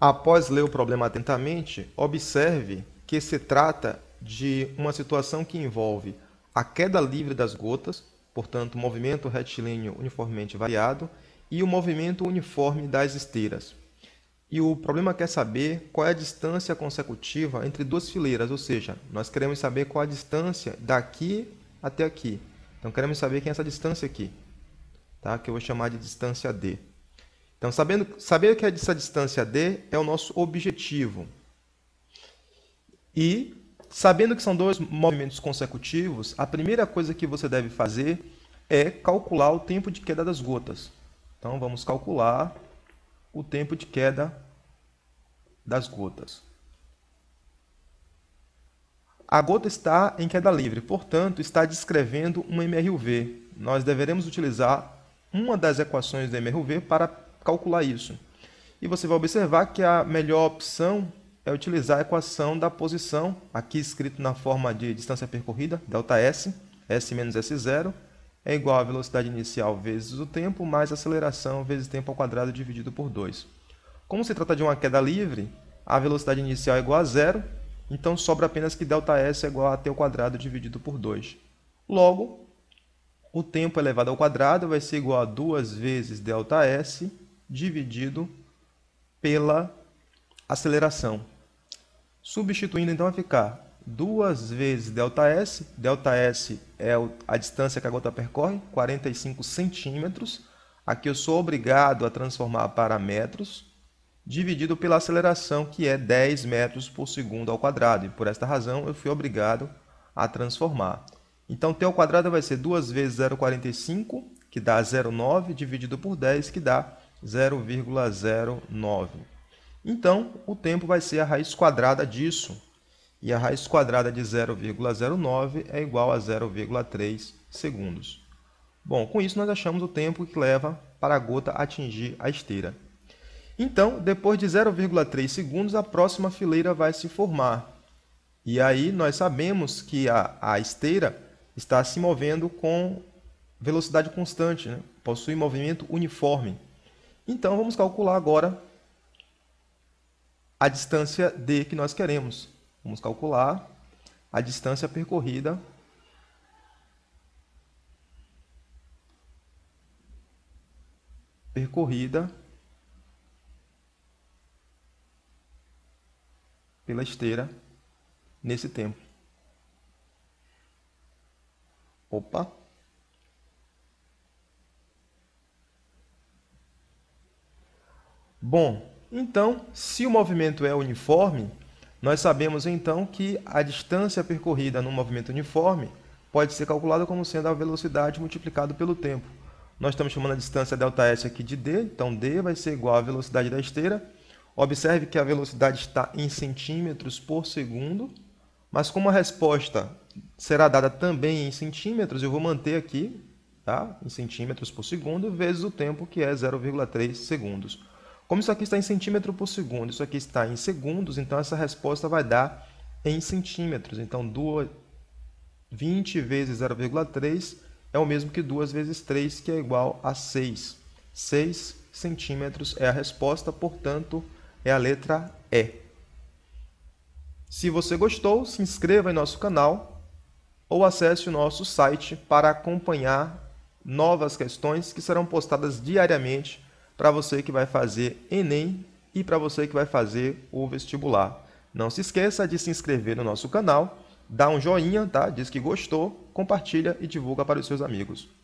Após ler o problema atentamente, observe que se trata de uma situação que envolve a queda livre das gotas, portanto, movimento retilíneo uniformemente variado, e o movimento uniforme das esteiras. E o problema quer saber qual é a distância consecutiva entre duas fileiras, ou seja, nós queremos saber qual é a distância daqui até aqui. Então, queremos saber quem é essa distância aqui, tá? que eu vou chamar de distância D. Então, sabendo, saber que essa distância D é o nosso objetivo. E, sabendo que são dois movimentos consecutivos, a primeira coisa que você deve fazer é calcular o tempo de queda das gotas. Então, vamos calcular o tempo de queda das gotas. A gota está em queda livre, portanto, está descrevendo um MRUV. Nós deveremos utilizar uma das equações do MRUV para calcular isso. E você vai observar que a melhor opção é utilizar a equação da posição, aqui escrito na forma de distância percorrida, ΔS, S menos S0, é igual à velocidade inicial vezes o tempo, mais aceleração vezes tempo ao quadrado dividido por 2. Como se trata de uma queda livre, a velocidade inicial é igual a zero, então sobra apenas que ΔS é igual a t ao quadrado dividido por 2. Logo, o tempo elevado ao quadrado vai ser igual a 2 vezes ΔS dividido pela aceleração. Substituindo, então, vai ficar duas vezes ΔS. ΔS é a distância que a gota percorre, 45 centímetros. Aqui eu sou obrigado a transformar para metros, dividido pela aceleração, que é 10 metros por segundo ao quadrado. E por esta razão, eu fui obrigado a transformar. Então, t ao quadrado vai ser 2 vezes 0,45, que dá 0,9, dividido por 10, que dá 0,09. Então, o tempo vai ser a raiz quadrada disso. E a raiz quadrada de 0,09 é igual a 0,3 segundos. Bom, com isso nós achamos o tempo que leva para a gota atingir a esteira. Então, depois de 0,3 segundos, a próxima fileira vai se formar. E aí nós sabemos que a, a esteira está se movendo com velocidade constante, né? possui movimento uniforme. Então, vamos calcular agora a distância D que nós queremos. Vamos calcular a distância percorrida percorrida pela esteira nesse tempo. Opa! Bom, então, se o movimento é uniforme, nós sabemos então que a distância percorrida num movimento uniforme pode ser calculada como sendo a velocidade multiplicada pelo tempo. Nós estamos chamando a distância ΔS aqui de d, então d vai ser igual à velocidade da esteira. Observe que a velocidade está em centímetros por segundo, mas como a resposta será dada também em centímetros, eu vou manter aqui tá? em centímetros por segundo vezes o tempo, que é 0,3 segundos. Como isso aqui está em centímetro por segundo, isso aqui está em segundos, então essa resposta vai dar em centímetros. Então, 20 vezes 0,3 é o mesmo que 2 vezes 3, que é igual a 6. 6 centímetros é a resposta, portanto, é a letra E. Se você gostou, se inscreva em nosso canal ou acesse o nosso site para acompanhar novas questões que serão postadas diariamente para você que vai fazer Enem e para você que vai fazer o vestibular. Não se esqueça de se inscrever no nosso canal, dá um joinha, tá? Diz que gostou, compartilha e divulga para os seus amigos.